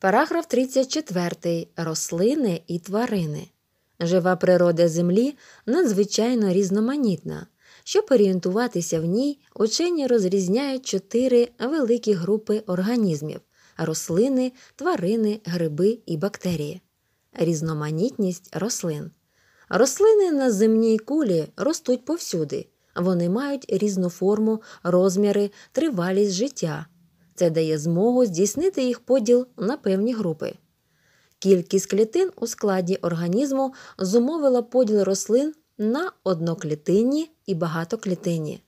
Параграф 34. Рослини і тварини. Жива природа Землі надзвичайно різноманітна. Щоб орієнтуватися в ній, учені розрізняють чотири великі групи організмів рослини, тварини, гриби і бактерії. Різноманітність рослин. Рослини на земній кулі ростуть повсюди. Вони мають різну форму, розміри, тривалість життя. Це дає змогу здійснити їх поділ на певні групи. Кількість клітин у складі організму зумовила поділ рослин на одноклітинні і багатоклітинні.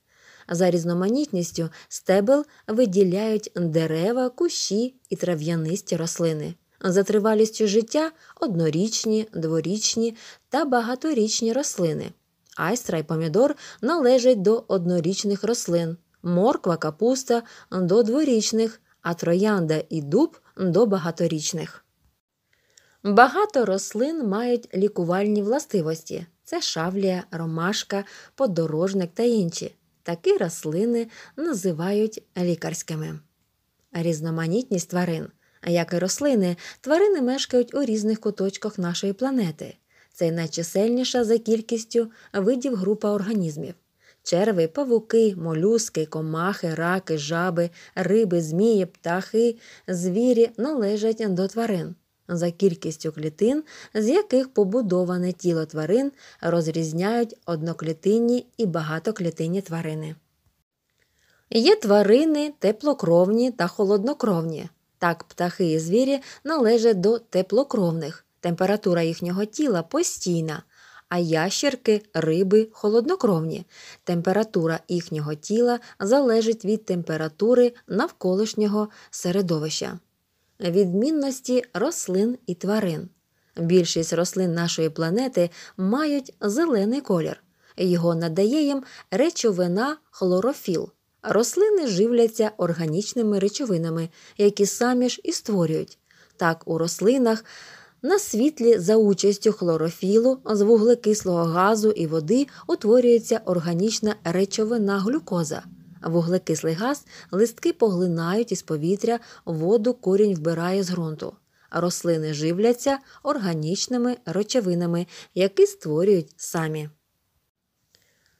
За різноманітністю стебел виділяють дерева, кущі і трав'янисті рослини. За тривалістю життя однорічні, дворічні та багаторічні рослини. Айстра і помідор належать до однорічних рослин, морква, капуста до дворічних, а троянда і дуб до багаторічних. Багато рослин мають лікувальні властивості це шавлія, ромашка, подорожник та інші. Такі рослини називають лікарськими. Різноманітність тварин. Як і рослини, тварини мешкають у різних куточках нашої планети. Це найчисельніша за кількістю видів група організмів черви, павуки, молюски, комахи, раки, жаби, риби, змії, птахи, звірі належать до тварин. За кількістю клітин, з яких побудоване тіло тварин, розрізняють одноклітинні і багатоклітинні тварини. Є тварини теплокровні та холоднокровні. Так, птахи і звірі належать до теплокровних. Температура їхнього тіла постійна, а ящерки, риби холоднокровні. Температура їхнього тіла залежить від температури навколишнього середовища, відмінності рослин і тварин. Більшість рослин нашої планети мають зелений колір. Його надає їм речовина хлорофіл. Рослини живляться органічними речовинами, які самі ж і створюють. Так, у рослинах на світлі за участю хлорофілу з вуглекислого газу і води утворюється органічна речовина глюкоза. Вуглекислий газ листки поглинають із повітря, воду корінь вбирає з ґрунту. Рослини живляться органічними речовинами, які створюють самі.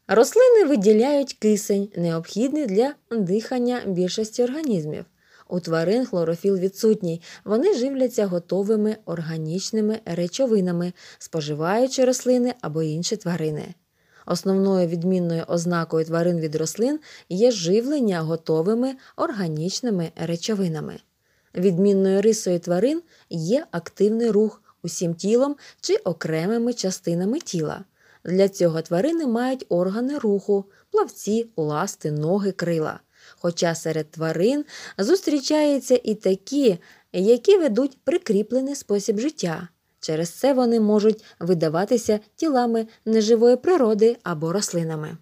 Рослини виділяють кисень, необхідний для дихання більшості організмів. У тварин хлорофіл відсутній. Вони живляться готовими органічними речовинами, споживаючи рослини або інші тварини. Основною відмінною ознакою тварин від рослин є живлення готовими органічними речовинами. Відмінною рисою тварин є активний рух усім тілом чи окремими частинами тіла. Для цього тварини мають органи руху, плавці, ласти, ноги, крила. Хоча серед тварин зустрічаються і такі, які ведуть прикріплений спосіб життя. Через це вони можуть видаватися тілами неживої природи або рослинами.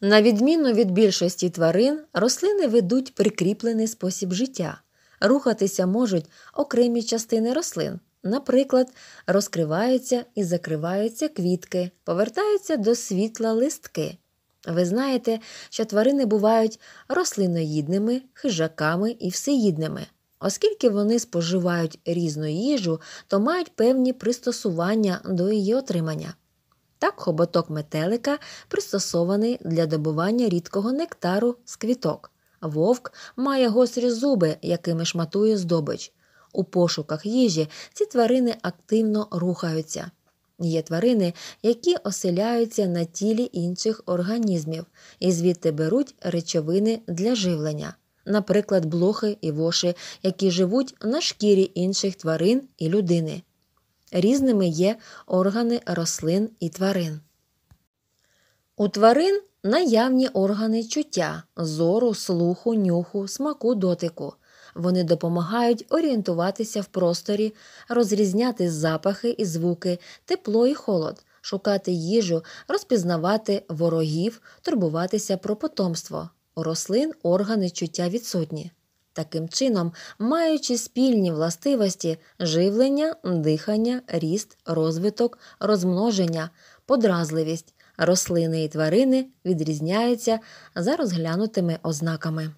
На відміну від більшості тварин, рослини ведуть прикріплений спосіб життя, рухатися можуть окремі частини рослин. Наприклад, розкриваються і закриваються квітки, повертаються до світла листки. Ви знаєте, що тварини бувають рослиноїдними, хижаками і всеїдними. Оскільки вони споживають різну їжу, то мають певні пристосування до її отримання. Так, хоботок метелика пристосований для добування рідкого нектару з квіток. Вовк має гострі зуби, якими шматує здобич. У пошуках їжі ці тварини активно рухаються. Є тварини, які оселяються на тілі інших організмів і звідти беруть речовини для живлення, наприклад, блохи і воші, які живуть на шкірі інших тварин і людини. Різними є органи рослин і тварин. У тварин наявні органи чуття, зору, слуху, нюху, смаку дотику. Вони допомагають орієнтуватися в просторі, розрізняти запахи і звуки, тепло і холод, шукати їжу, розпізнавати ворогів, турбуватися про потомство. У рослин органи чуття відсутні. Таким чином, маючи спільні властивості живлення, дихання, ріст, розвиток, розмноження, подразливість, рослини і тварини відрізняються за розглянутими ознаками.